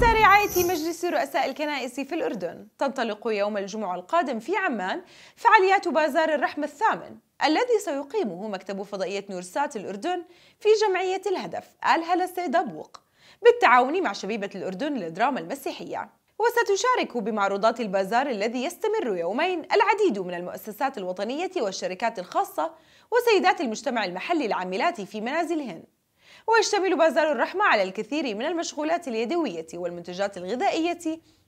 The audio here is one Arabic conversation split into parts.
تحت رعاية مجلس رؤساء الكنائس في الأردن تنطلق يوم الجمعة القادم في عمان فعاليات بازار الرحمة الثامن الذي سيقيمه مكتب فضائية نورسات الأردن في جمعية الهدف الهلسة دبوق بالتعاون مع شبيبة الأردن للدراما المسيحية وستشارك بمعروضات البازار الذي يستمر يومين العديد من المؤسسات الوطنية والشركات الخاصة وسيدات المجتمع المحلي العاملات في منازلهن ويشتمل بازار الرحمة على الكثير من المشغولات اليدوية والمنتجات الغذائية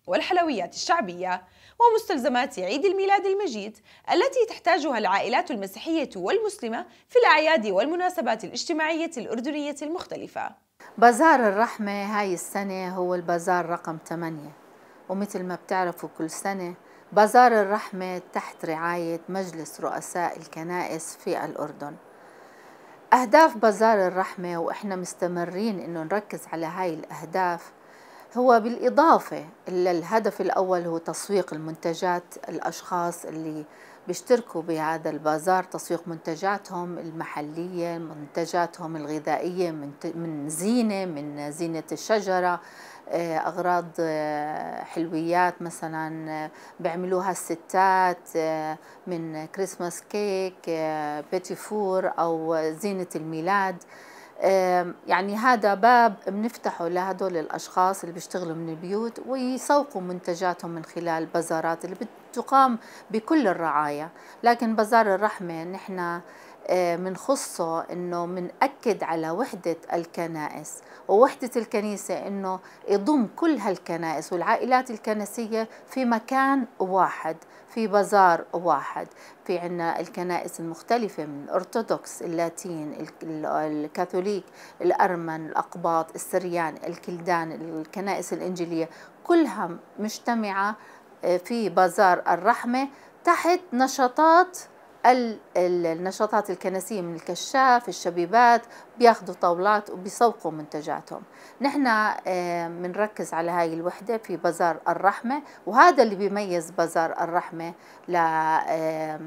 والحلويات الشعبية ومستلزمات عيد الميلاد المجيد التي تحتاجها العائلات المسيحية والمسلمة في الأعياد والمناسبات الاجتماعية الأردنية المختلفة بازار الرحمة هاي السنة هو البازار رقم 8 ومثل ما بتعرفوا كل سنة بازار الرحمة تحت رعاية مجلس رؤساء الكنائس في الأردن أهداف بازار الرحمة وإحنا مستمرين إنه نركز على هاي الأهداف هو بالإضافة للهدف الأول هو تسويق المنتجات الأشخاص اللي بيشتركوا بهذا البازار تسويق منتجاتهم المحلية منتجاتهم الغذائية من زينة من زينة الشجرة آه، اغراض آه، حلويات مثلا آه، بيعملوها الستات من كريسماس كيك بيتي فور او زينه الميلاد يعني هذا باب بنفتحه لهدول الاشخاص اللي بيشتغلوا من البيوت ويسوقوا منتجاتهم من خلال بازارات اللي تقام بكل الرعايا لكن بازار الرحمة نحن بنخصه آه، انه بنأكد على وحدة الكنائس ووحدة الكنيسة انه يضم كل هالكنائس والعائلات الكنسية في مكان واحد في بازار واحد في عنا الكنائس المختلفة من الأرثوذكس اللاتين الكاثوليك الأرمن الأقباط السريان الكلدان الكنائس الإنجيلية كلها مجتمعة في بازار الرحمة تحت نشاطات النشاطات الكنسية من الكشاف الشبيبات بياخذوا طاولات وبيسوقوا منتجاتهم نحن بنركز آه، على هاي الوحدة في بازار الرحمة وهذا اللي بيميز بازار الرحمة ل آه،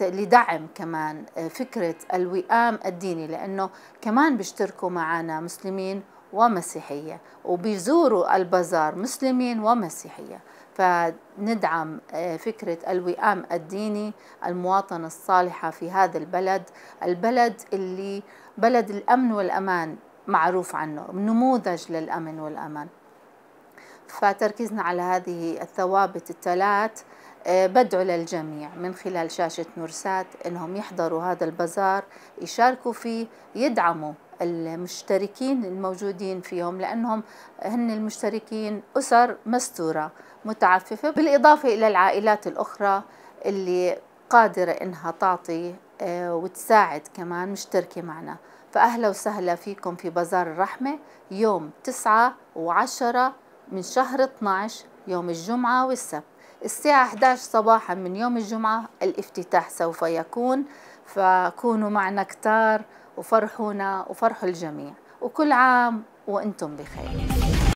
لدعم كمان آه، فكرة الوئام الديني لأنه كمان بيشتركوا معنا مسلمين ومسيحية وبيزوروا البازار مسلمين ومسيحية فندعم آه، فكرة الوئام الديني المواطنة الصالحة في هذا البلد البلد اللي بلد الأمن والأمان معروف عنه نموذج للأمن والأمان فتركيزنا على هذه الثوابت الثلاث آه، بدعو للجميع من خلال شاشة نورسات أنهم يحضروا هذا البازار يشاركوا فيه يدعموا المشتركين الموجودين فيهم لأنهم هن المشتركين أسر مستورة متعففة بالإضافة إلى العائلات الأخرى اللي قادرة إنها تعطي آه، وتساعد كمان مشتركة معنا فأهلا وسهلا فيكم في بازار الرحمة يوم 9 و10 من شهر 12 يوم الجمعة والسبت الساعة 11 صباحا من يوم الجمعة الافتتاح سوف يكون فكونوا معنا كتار وفرحونا وفرحوا الجميع وكل عام وانتم بخير